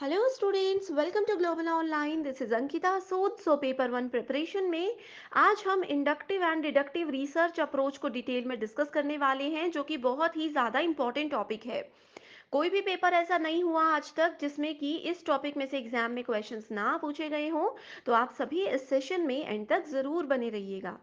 Hello students welcome to global online this is Ankita Sood so paper one preparation में आज हम inductive and deductive research approach को detail में discuss करने वाले हैं जो कि बहुत ही ज़्यादा इंपॉर्टेंट टॉपिक है कोई भी पेपर ऐसा नहीं हुआ आज तक जिसमें कि इस टॉपिक में से एग्जाम में क्वेश्चंस ना पूछे गए हों तो आप सभी इस सेशन में एंड तक ज़रूर बने रहिएगा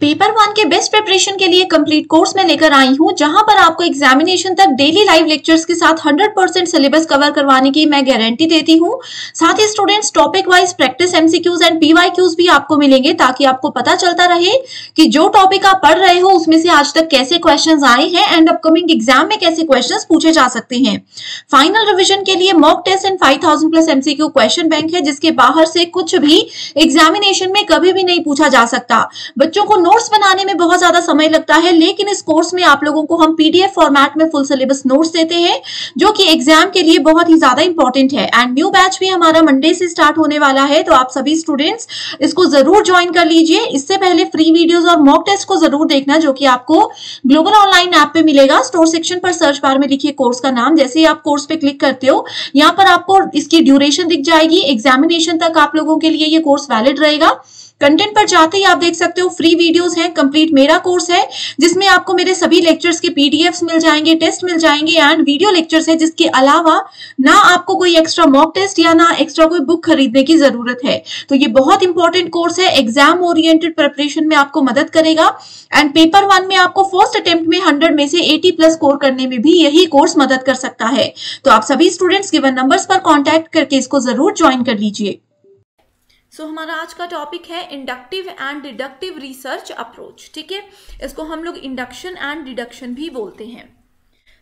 पेपर वन के बेस्ट प्रिपरेशन के लिए कंप्लीट कोर्स में लेकर आई हूँ जहां पर आपको एग्जामिनेशन तक डेली लाइव लेक्चर्स के साथ 100 परसेंट सिलेबस कवर करवाने की मैं गारंटी देती हूँ साथ ही students topic wise practice MCQs and PYQs भी आपको मिलेंगे ताकि आपको पता चलता रहे कि जो टॉपिक आप पढ़ रहे हो उसमें से आज तक कैसे क्वेश्चन आए हैं एंड अपकमिंग एग्जाम में कैसे क्वेश्चन पूछे जा सकते हैं फाइनल रिविजन के लिए mock test and five plus MCQ question bank है जिसके बाहर से कुछ भी एग्जामिनेशन में कभी भी नहीं पूछा जा सकता बच्चों को नोट्स बनाने में बहुत ज्यादा समय लगता है लेकिन इस कोर्स में आप लोगों को हम पीडीएफ फॉर्मेट में फुल सिलेबस नोट्स देते हैं जो कि एग्जाम के लिए बहुत ही ज्यादा इंपॉर्टेंट है एंड न्यू बैच भी हमारा मंडे से स्टार्ट होने वाला है तो आप सभी स्टूडेंट्स इसको जरूर ज्वाइन कर लीजिए इससे पहले फ्री वीडियोज और मॉक टेस्ट को जरूर देखना जो कि आपको ग्लोबल ऑनलाइन ऐप पे मिलेगा स्टोर सेक्शन पर सर्च बार में लिखिए कोर्स का नाम जैसे ही आप कोर्स पे क्लिक करते हो यहाँ पर आपको इसकी ड्यूरेशन दिख जाएगी एग्जामिनेशन तक आप लोगों के लिए ये कोर्स वैलिड रहेगा कंटेंट पर जाते ही आप देख सकते हो फ्री वीडियोस हैं कंप्लीट मेरा कोर्स है जिसमें आपको मेरे सभी लेक्चर्स के पीडीएफ्स मिल जाएंगे टेस्ट मिल जाएंगे एंड वीडियो लेक्चर्स है जिसके अलावा ना आपको कोई एक्स्ट्रा मॉक टेस्ट या ना एक्स्ट्रा कोई बुक खरीदने की जरूरत है तो ये बहुत इंपॉर्टेंट कोर्स है एग्जाम ओरिएंटेड प्रिपरेशन में आपको मदद करेगा एंड पेपर वन में आपको फर्स्ट अटेम्प्ट में हंड्रेड में से एटी प्लस स्कोर करने में भी यही कोर्स मदद कर सकता है तो आप सभी स्टूडेंट्स गिवन नंबर्स पर कॉन्टैक्ट करके इसको जरूर ज्वाइन कर लीजिए सो so, हमारा आज का टॉपिक है inductive and deductive research approach ठीक है इसको हम लोग इंडक्शन एंड डिडक्शन भी बोलते हैं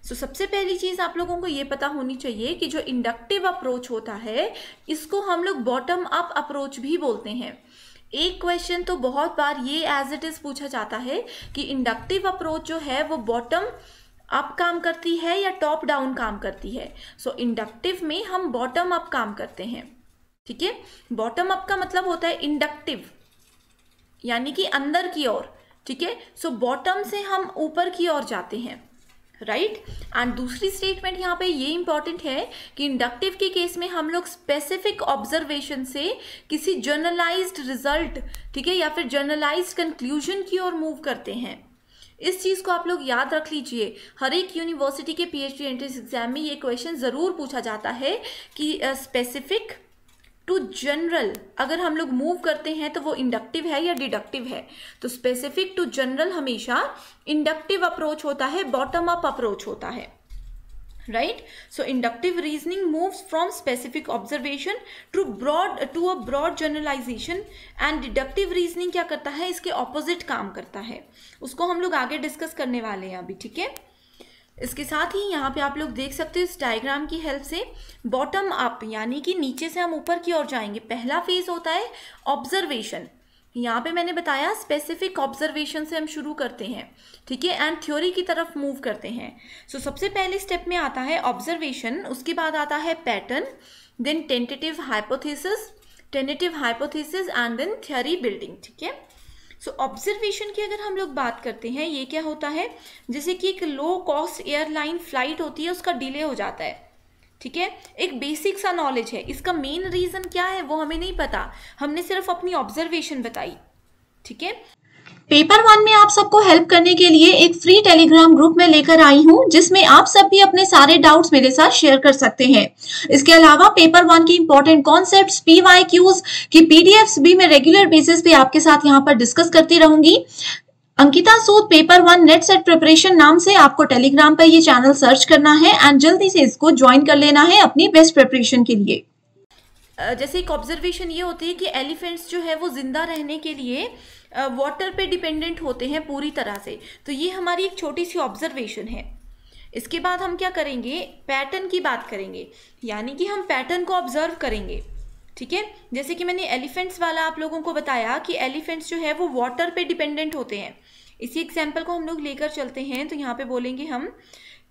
सो so, सबसे पहली चीज़ आप लोगों को ये पता होनी चाहिए कि जो इंडक्टिव अप्रोच होता है इसको हम लोग बॉटम अप अप्रोच भी बोलते हैं एक क्वेश्चन तो बहुत बार ये एज इट इज़ पूछा जाता है कि इंडक्टिव अप्रोच जो है वो बॉटम अप काम करती है या टॉप डाउन काम करती है सो so, इंडक्टिव में हम बॉटम अप काम करते हैं ठीक है बॉटम अप का मतलब होता है इंडक्टिव यानी कि अंदर की ओर ठीक है सो बॉटम से हम ऊपर की ओर जाते हैं राइट एंड दूसरी स्टेटमेंट यहाँ पे ये इंपॉर्टेंट है कि इंडक्टिव के केस में हम लोग स्पेसिफिक ऑब्जर्वेशन से किसी जर्नलाइज्ड रिजल्ट ठीक है या फिर जर्नलाइज्ड कंक्लूजन की ओर मूव करते हैं इस चीज़ को आप लोग याद रख लीजिए हर एक यूनिवर्सिटी के पीएचडी एंट्रेंस एग्जाम में ये क्वेश्चन ज़रूर पूछा जाता है कि स्पेसिफिक uh, टू जनरल अगर हम लोग मूव करते हैं तो वो इंडक्टिव है या डिडक्टिव है तो स्पेसिफिक टू जनरल हमेशा इंडक्टिव अप्रोच होता है बॉटम अप अप्रोच होता है right so inductive reasoning moves from specific observation to broad to a broad generalization and deductive reasoning क्या करता है इसके ऑपोजिट काम करता है उसको हम लोग आगे डिस्कस करने वाले हैं अभी ठीक है इसके साथ ही यहाँ पे आप लोग देख सकते हो इस डायग्राम की हेल्प से बॉटम अप यानी कि नीचे से हम ऊपर की ओर जाएंगे पहला फेज होता है ऑब्जर्वेशन यहाँ पे मैंने बताया स्पेसिफिक ऑब्जर्वेशन से हम शुरू करते हैं ठीक है एंड थ्योरी की तरफ मूव करते हैं सो so, सबसे पहले स्टेप में आता है ऑब्जर्वेशन उसके बाद आता है pattern then tentative hypothesis tentative hypothesis and then theory building ठीक है सो so, ऑब्जर्वेशन की अगर हम लोग बात करते हैं ये क्या होता है जैसे कि एक लो कॉस्ट एयरलाइन फ्लाइट होती है उसका डिले हो जाता है ठीक है एक बेसिक सा नॉलेज है इसका मेन रीज़न क्या है वो हमें नहीं पता हमने सिर्फ अपनी ऑब्जर्वेशन बताई ठीक है पेपर वन में आप सबको हेल्प करने के लिए एक फ्री टेलीग्राम ग्रुप में लेकर आई हूँ जिसमें आप सब भी अपने सारे डाउट्स मेरे साथ शेयर कर सकते हैं इसके अलावा पेपर वन की इंपॉर्टेंट कॉन्सेप्ट पीवाई क्यूज की पीडीएफ भी मैं रेगुलर बेसिस पे आपके साथ यहां पर डिस्कस करती रहूंगी Ankita Sood paper one NET SET preparation नाम से आपको टेलीग्राम पर ये चैनल सर्च करना है एंड जल्दी से इसको ज्वाइन कर लेना है अपनी बेस्ट प्रिपरेशन के लिए जैसे एक ऑब्जर्वेशन ये होती है कि एलिफेंट्स जो है वो जिंदा रहने के लिए वाटर पे डिपेंडेंट होते हैं पूरी तरह से तो ये हमारी एक छोटी सी ऑब्जर्वेशन है इसके बाद हम क्या करेंगे पैटर्न की बात करेंगे यानी कि हम पैटर्न को ऑब्जर्व करेंगे ठीक है जैसे कि मैंने एलिफेंट्स वाला आप लोगों को बताया कि एलिफेंट्स जो है वो वाटर पे डिपेंडेंट होते हैं इसी एग्जाम्पल को हम लोग लेकर चलते हैं तो यहाँ पे बोलेंगे हम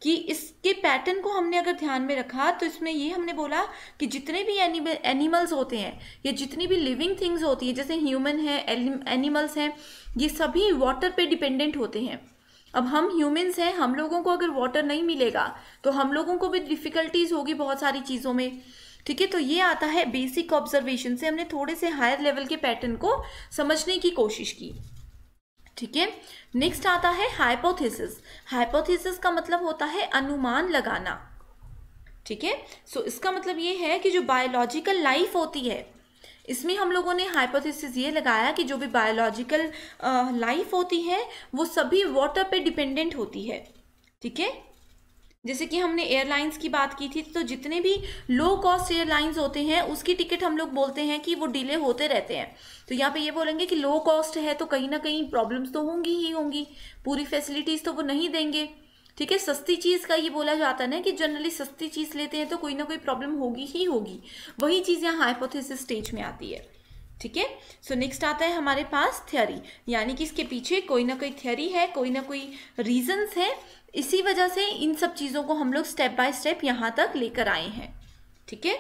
कि इसके पैटर्न को हमने अगर ध्यान में रखा तो इसमें ये हमने बोला कि जितने भी एनिमल्स होते हैं या जितनी भी लिविंग थिंग्स होती है जैसे ह्यूमन है एनिमल्स हैं ये सभी वाटर पे डिपेंडेंट होते हैं अब हम ह्यूमंस हैं हम लोगों को अगर वाटर नहीं मिलेगा तो हम लोगों को भी डिफ़िकल्टीज होगी बहुत सारी चीज़ों में ठीक है तो ये आता है बेसिक ऑब्जर्वेशन से हमने थोड़े से हायर लेवल के पैटर्न को समझने की कोशिश की ठीक है नेक्स्ट आता है हाइपोथेसिस हाइपोथेसिस का मतलब होता है अनुमान लगाना ठीक है सो इसका मतलब ये है कि जो बायोलॉजिकल लाइफ होती है इसमें हम लोगों ने हाइपोथेसिस ये लगाया कि जो भी बायोलॉजिकल लाइफ होती है वो सभी वाटर पे डिपेंडेंट होती है ठीक है जैसे कि हमने एयरलाइंस की बात की थी तो जितने भी लो कॉस्ट एयरलाइंस होते हैं उसकी टिकट हम लोग बोलते हैं कि वो डिले होते रहते हैं तो यहाँ पे ये बोलेंगे कि लो कॉस्ट है तो कहीं ना कहीं प्रॉब्लम्स तो होंगी ही होंगी पूरी फैसिलिटीज़ तो वो नहीं देंगे ठीक है सस्ती चीज़ का ये बोला जाता है ना कि जनरली सस्ती चीज़ लेते हैं तो कोई ना कोई प्रॉब्लम होगी ही होगी वही चीज़ यहाँ हाइपोथेसिस स्टेज में आती है ठीक है सो नेक्स्ट आता है हमारे पास थ्योरी यानी कि इसके पीछे कोई ना कोई थ्योरी है कोई ना कोई रीजंस है इसी वजह से इन सब चीज़ों को हम लोग स्टेप बाय स्टेप यहाँ तक लेकर आए हैं ठीक है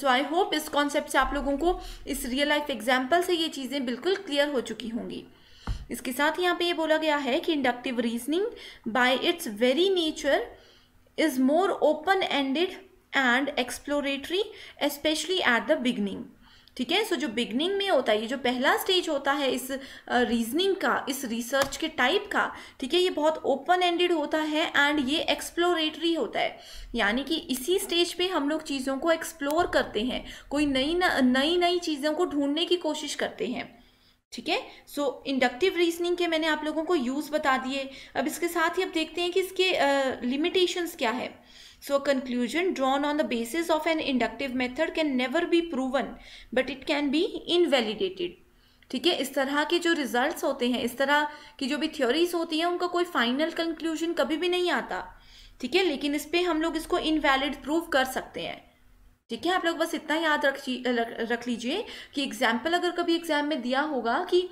सो आई होप इस कॉन्सेप्ट से आप लोगों को इस रियल लाइफ एग्जाम्पल से ये चीज़ें बिल्कुल क्लियर हो चुकी होंगी इसके साथ यहाँ पे ये बोला गया है कि inductive reasoning by its very nature is more open ended and exploratory especially at the beginning ठीक है सो जो बिगनिंग में होता है ये जो पहला स्टेज होता है इस रीजनिंग का इस रिसर्च के टाइप का ठीक है ये बहुत ओपन एंडेड होता है एंड ये एक्सप्लोरेटरी होता है यानी कि इसी स्टेज पे हम लोग चीज़ों को एक्सप्लोर करते हैं कोई नई नई नई चीज़ों को ढूंढने की कोशिश करते हैं ठीक है सो इंडक्टिव रीजनिंग के मैंने आप लोगों को यूज़ बता दिए अब इसके साथ ही अब देखते हैं कि इसके लिमिटेशंस uh, क्या है So a conclusion drawn on the basis of an inductive method can never be proven but it can be invalidated. ठीक है इस तरह के जो रिजल्ट्स होते हैं इस तरह की जो भी थ्योरीज होती हैं उनका कोई फाइनल कंक्लूजन कभी भी नहीं आता ठीक है लेकिन इस पर हम लोग इसको इनवैलिड प्रूव कर सकते हैं ठीक है आप लोग बस इतना याद रख रख लीजिए कि एग्जाम्पल अगर कभी एग्जाम में दिया होगा कि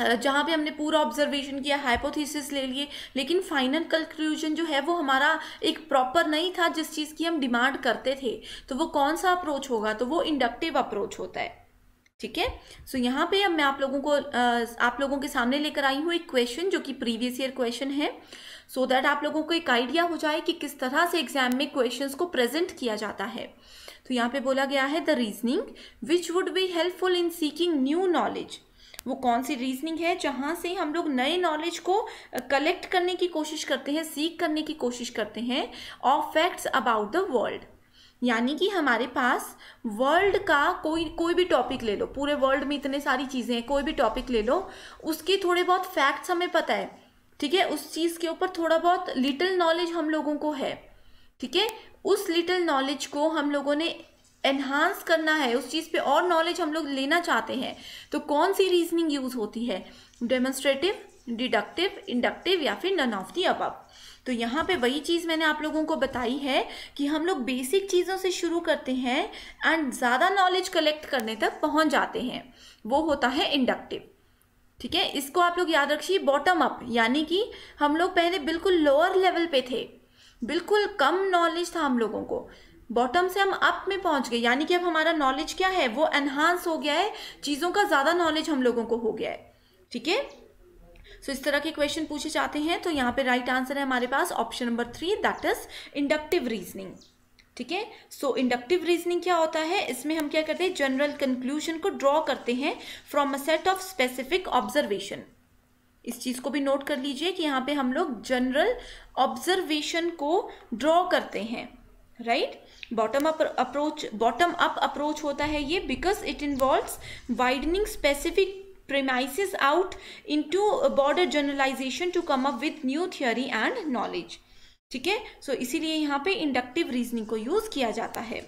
जहाँ पे हमने पूरा ऑब्जर्वेशन किया हाइपोथीसिस ले लिए लेकिन फाइनल कंक्लूजन जो है वो हमारा एक प्रॉपर नहीं था जिस चीज़ की हम डिमांड करते थे तो वो कौन सा अप्रोच होगा तो वो इंडक्टिव अप्रोच होता है ठीक है सो यहाँ पे अब मैं आप लोगों को आप लोगों के सामने लेकर आई हूँ एक क्वेश्चन जो कि प्रीवियस ईयर क्वेश्चन है सो so दैट आप लोगों को एक आइडिया हो जाए कि किस तरह से एग्जाम में क्वेश्चंस को प्रेजेंट किया जाता है तो यहाँ पे बोला गया है the reasoning which would be helpful in seeking new knowledge वो कौन सी रीजनिंग है जहाँ से हम लोग नए नॉलेज को कलेक्ट करने की कोशिश करते हैं सीख करने की कोशिश करते हैं of facts about the world यानी कि हमारे पास वर्ल्ड का कोई कोई भी टॉपिक ले लो पूरे वर्ल्ड में इतने सारी चीज़ें हैं कोई भी टॉपिक ले लो उसके थोड़े बहुत फैक्ट्स हमें पता है ठीक है उस चीज़ के ऊपर थोड़ा बहुत लिटिल नॉलेज हम लोगों को है ठीक है उस लिटिल नॉलेज को हम लोगों ने एनहांस करना है उस चीज़ पे और नॉलेज हम लोग लेना चाहते हैं तो कौन सी रीजनिंग यूज होती है डेमोन्स्ट्रेटिव डिडक्टिव इंडक्टिव या फिर नन ऑफ दी अबव तो यहाँ पे वही चीज़ मैंने आप लोगों को बताई है कि हम लोग बेसिक चीज़ों से शुरू करते हैं एंड ज़्यादा नॉलेज कलेक्ट करने तक पहुँच जाते हैं वो होता है इंडक्टिव ठीक है इसको आप लोग याद रखिए बॉटम अप यानी कि हम लोग पहले बिल्कुल लोअर लेवल पे थे बिल्कुल कम नॉलेज था हम लोगों को बॉटम से हम अप में पहुंच गए यानी कि अब हमारा नॉलेज क्या है वो एनहांस हो गया है चीज़ों का ज़्यादा नॉलेज हम लोगों को हो गया है ठीक है सो इस तरह के क्वेश्चन पूछे जाते हैं तो यहाँ पे राइट आंसर है हमारे पास option number three that is inductive reasoning ठीक है सो इंडक्टिव रीजनिंग क्या होता है इसमें हम क्या करते हैं जनरल कंक्लूजन को ड्रॉ करते हैं from a set of specific observation इस चीज़ को भी नोट कर लीजिए कि यहाँ पे हम लोग जनरल ऑब्जर्वेशन को ड्रॉ करते हैं right right? Bottom up approach bottom up approach होता है ये because it involve widening specific out into broader generalization to come up with new theory and knowledge ठीक है सो इसीलिए यहाँ पे इंडक्टिव रीजनिंग को यूज किया जाता है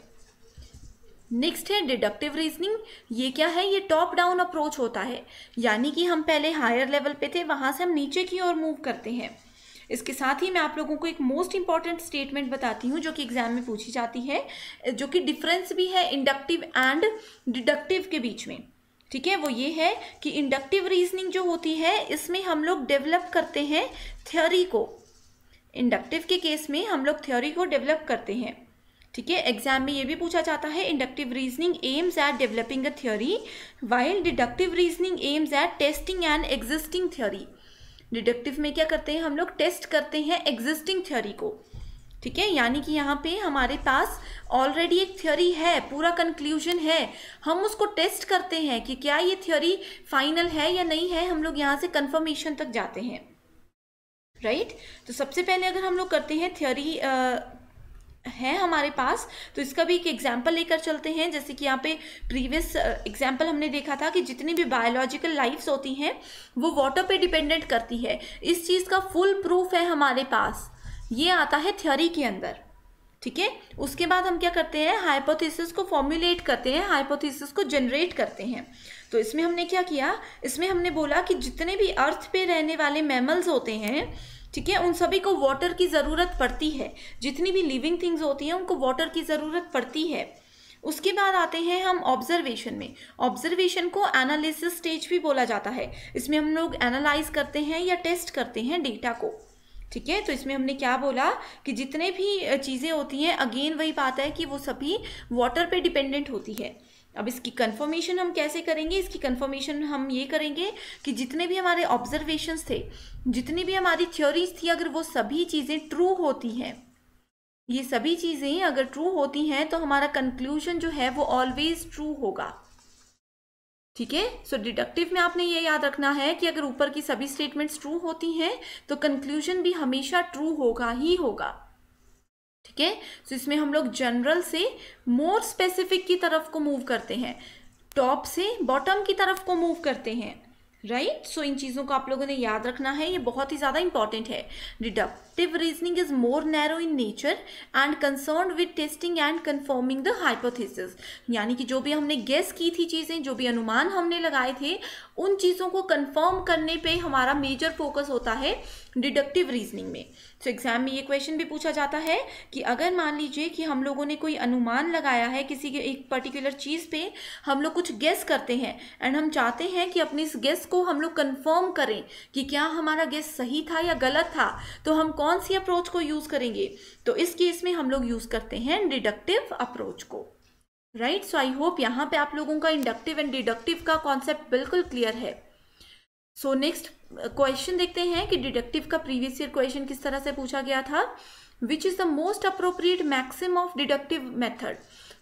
नेक्स्ट है डिडक्टिव रीजनिंग ये क्या है ये टॉप डाउन अप्रोच होता है यानी कि हम पहले हायर लेवल पे थे वहाँ से हम नीचे की ओर मूव करते हैं इसके साथ ही मैं आप लोगों को एक मोस्ट इंपॉर्टेंट स्टेटमेंट बताती हूँ जो कि एग्जाम में पूछी जाती है जो कि डिफरेंस भी है इंडक्टिव एंड डिडक्टिव के बीच में ठीक है वो ये है कि इंडक्टिव रीजनिंग जो होती है इसमें हम लोग डेवलप करते हैं थ्योरी को इंडक्टिव के केस में हम लोग थ्योरी को डेवलप करते हैं ठीक है एग्जाम में ये भी पूछा जाता है inductive reasoning aims at developing a theory while deductive reasoning aims at testing and existing theory deductive में क्या करते हैं हम लोग टेस्ट करते हैं एग्जिस्टिंग थ्योरी को ठीक है यानी कि यहाँ पे हमारे पास ऑलरेडी एक थ्योरी है पूरा कंक्लूजन है हम उसको टेस्ट करते हैं कि क्या ये थ्योरी फाइनल है या नहीं है हम लोग यहाँ से कंफर्मेशन तक जाते हैं राइट right? तो सबसे पहले अगर हम लोग करते हैं थ्योरी है हमारे पास तो इसका भी एक एग्जाम्पल लेकर चलते हैं जैसे कि यहाँ पे प्रीवियस एग्जाम्पल हमने देखा था कि जितनी भी बायोलॉजिकल लाइफ्स होती हैं वो वाटर पे डिपेंडेंट करती है इस चीज़ का फुल प्रूफ है हमारे पास ये आता है थ्योरी के अंदर ठीक है उसके बाद हम क्या करते हैं हाइपोथेसिस को फॉर्मुलेट करते हैं हाइपोथेसिस को जनरेट करते हैं तो इसमें हमने क्या किया इसमें हमने बोला कि जितने भी अर्थ पे रहने वाले मैमल्स होते हैं ठीक है उन सभी को वाटर की ज़रूरत पड़ती है जितनी भी लिविंग थिंग्स होती हैं उनको वाटर की ज़रूरत पड़ती है उसके बाद आते हैं हम ऑब्जर्वेशन में ऑब्जर्वेशन को एनालिसिस स्टेज भी बोला जाता है इसमें हम लोग एनालाइज करते हैं या टेस्ट करते हैं डेटा को ठीक है तो इसमें हमने क्या बोला कि जितने भी चीज़ें होती हैं अगेन वही बात है कि वो सभी वाटर पे डिपेंडेंट होती है अब इसकी कंफर्मेशन हम कैसे करेंगे इसकी कंफर्मेशन हम ये करेंगे कि जितने भी हमारे ऑब्जर्वेशंस थे जितनी भी हमारी थ्योरीज थी अगर वो सभी चीज़ें ट्रू होती हैं ये सभी चीज़ें अगर ट्रू होती हैं तो हमारा कंक्लूजन जो है वो ऑलवेज ट्रू होगा ठीक है सो डिडक्टिव में आपने ये याद रखना है कि अगर ऊपर की सभी स्टेटमेंट्स ट्रू होती हैं तो कंक्लूजन भी हमेशा ट्रू होगा ही होगा ठीक है सो इसमें हम लोग जनरल से मोर स्पेसिफिक की तरफ को मूव करते हैं टॉप से बॉटम की तरफ को मूव करते हैं राइट right? सो so, इन चीज़ों को आप लोगों ने याद रखना है ये बहुत ही ज़्यादा इंपॉर्टेंट है deductive reasoning is more narrow in nature and concern with testing and confirming the hypothesis यानी कि जो भी हमने गेस की थी चीज़ें जो भी अनुमान हमने लगाए थे उन चीज़ों को कन्फर्म करने पे हमारा मेजर फोकस होता है डिडक्टिव रीजनिंग में तो so, एग्ज़ाम में ये क्वेश्चन भी पूछा जाता है कि अगर मान लीजिए कि हम लोगों ने कोई अनुमान लगाया है किसी के एक पर्टिकुलर चीज़ पे हम लोग कुछ गेस करते हैं एंड हम चाहते हैं कि अपने इस गेस को हम लोग कन्फर्म करें कि क्या हमारा गेस सही था या गलत था तो हम कौन सी अप्रोच को यूज़ करेंगे तो इस केस में हम लोग यूज़ करते हैं डिडक्टिव अप्रोच को राइट सो आई होप यहाँ पे आप लोगों का इंडक्टिव एंड डिडक्टिव का कॉन्सेप्ट बिल्कुल क्लियर है सो नेक्स्ट क्वेश्चन देखते हैं कि डिडक्टिव का प्रीवियस ईयर क्वेश्चन किस तरह से पूछा गया था which is the most appropriate maxim of deductive method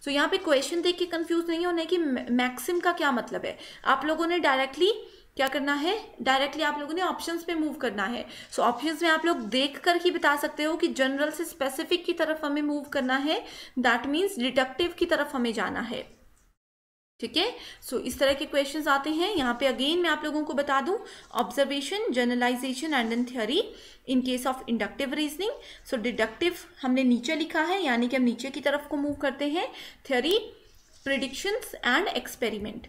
so यहाँ पे क्वेश्चन देख के कंफ्यूज नहीं होने कि मैक्सिम का क्या मतलब है आप लोगों ने डायरेक्टली क्या करना है डायरेक्टली आप लोगों ने ऑप्शंस पे मूव करना है सो so, ऑप्शंस में आप लोग देख कर ही बता सकते हो कि जनरल से स्पेसिफिक की तरफ हमें मूव करना है दैट मीन्स डिडक्टिव की तरफ हमें जाना है ठीक है सो इस तरह के क्वेश्चंस आते हैं यहाँ पे अगेन मैं आप लोगों को बता दूं observation generalization and an theory in case of inductive reasoning so deductive हमने नीचे लिखा है यानी कि हम नीचे की तरफ को मूव करते हैं थियरी प्रिडिक्शंस एंड एक्सपेरिमेंट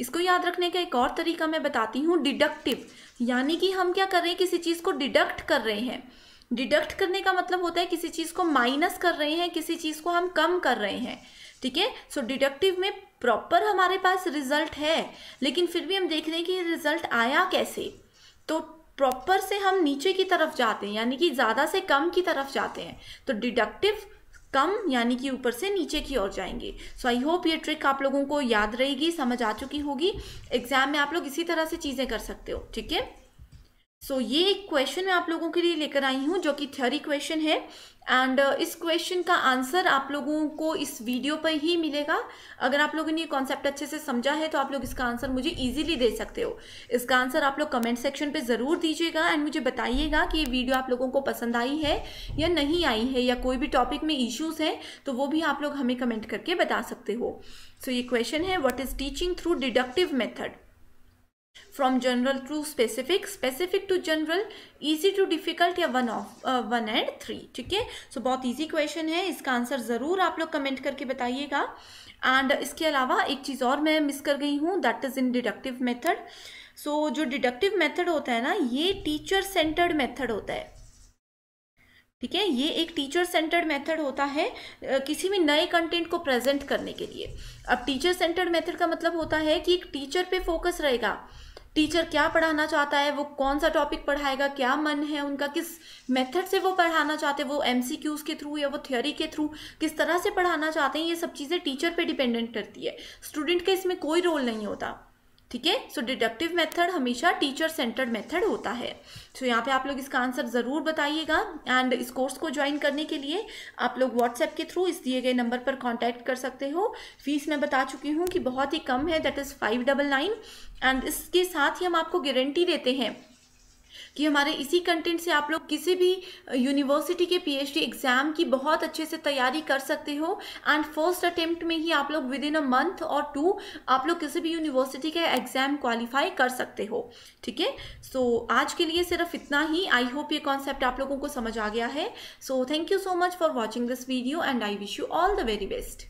इसको याद रखने का एक और तरीका मैं बताती हूँ डिडक्टिव यानी कि हम क्या कर रहे हैं किसी चीज़ को डिडक्ट कर रहे हैं डिडक्ट करने का मतलब होता है किसी चीज़ को माइनस कर रहे हैं किसी चीज़ को हम कम कर रहे हैं ठीक है सो डिडक्टिव में प्रॉपर हमारे पास रिजल्ट है लेकिन फिर भी हम देख रहे हैं कि रिजल्ट आया कैसे तो प्रॉपर से हम नीचे की तरफ जाते हैं यानी कि ज़्यादा से कम की तरफ जाते हैं तो डिडक्टिव कम यानी कि ऊपर से नीचे की ओर जाएंगे सो आई होप ये ट्रिक आप लोगों को याद रहेगी समझ आ चुकी होगी एग्जाम में आप लोग इसी तरह से चीज़ें कर सकते हो ठीक है सो so, ये एक क्वेश्चन मैं आप लोगों के लिए लेकर आई हूँ जो कि थ्योरी क्वेश्चन है एंड uh, इस क्वेश्चन का आंसर आप लोगों को इस वीडियो पर ही मिलेगा अगर आप लोगों ने ये कॉन्सेप्ट अच्छे से समझा है तो आप लोग इसका आंसर मुझे इजीली दे सकते हो इसका आंसर आप लोग कमेंट सेक्शन पे ज़रूर दीजिएगा एंड मुझे बताइएगा कि ये वीडियो आप लोगों को पसंद आई है या नहीं आई है या कोई भी टॉपिक में इश्यूज़ हैं तो वो भी आप लोग हमें कमेंट करके बता सकते हो सो so, ये क्वेश्चन है what is teaching through deductive method from general to specific specific to general easy to difficult या one of uh, one and ठीक है सो बहुत ईजी क्वेश्चन है इसका आंसर ज़रूर आप लोग कमेंट करके बताइएगा एंड इसके अलावा एक चीज़ और मैं मिस कर गई हूँ that is in deductive method so जो डिडक्टिव मेथड होता है ना ये टीचर सेंटर्ड मेथड होता है ठीक है ये एक टीचर सेंटर्ड मेथड होता है किसी भी नए कंटेंट को प्रेजेंट करने के लिए अब टीचर सेंटर्ड मेथड का मतलब होता है कि एक टीचर पे फोकस रहेगा टीचर क्या पढ़ाना चाहता है वो कौन सा टॉपिक पढ़ाएगा क्या मन है उनका किस मेथड से वो पढ़ाना चाहते हैं वो एम के थ्रू या वो थ्योरी के थ्रू किस तरह से पढ़ाना चाहते हैं ये सब चीज़ें टीचर पे डिपेंडेंट करती है स्टूडेंट का इसमें कोई रोल नहीं होता ठीक है सो डिडक्टिव मेथड हमेशा टीचर सेंटर्ड मेथड होता है सो so, यहाँ पे आप लोग इसका आंसर ज़रूर बताइएगा एंड इस कोर्स को ज्वाइन करने के लिए आप लोग व्हाट्सएप के थ्रू इस दिए गए नंबर पर कांटेक्ट कर सकते हो फीस मैं बता चुकी हूँ कि बहुत ही कम है that is five double nine and इसके साथ ही हम आपको गारंटी देते हैं कि हमारे इसी कंटेंट से आप लोग किसी भी यूनिवर्सिटी के पीएचडी एग्जाम की बहुत अच्छे से तैयारी कर सकते हो एंड फर्स्ट अटेम्प्ट में ही आप लोग विद इन अ मंथ और टू आप लोग किसी भी यूनिवर्सिटी का एग्जाम क्वालिफाई कर सकते हो ठीक है सो आज के लिए सिर्फ इतना ही आई होप ये कॉन्सेप्ट आप लोगों को समझ आ गया है so thank you so much for watching this video and I wish you all the very best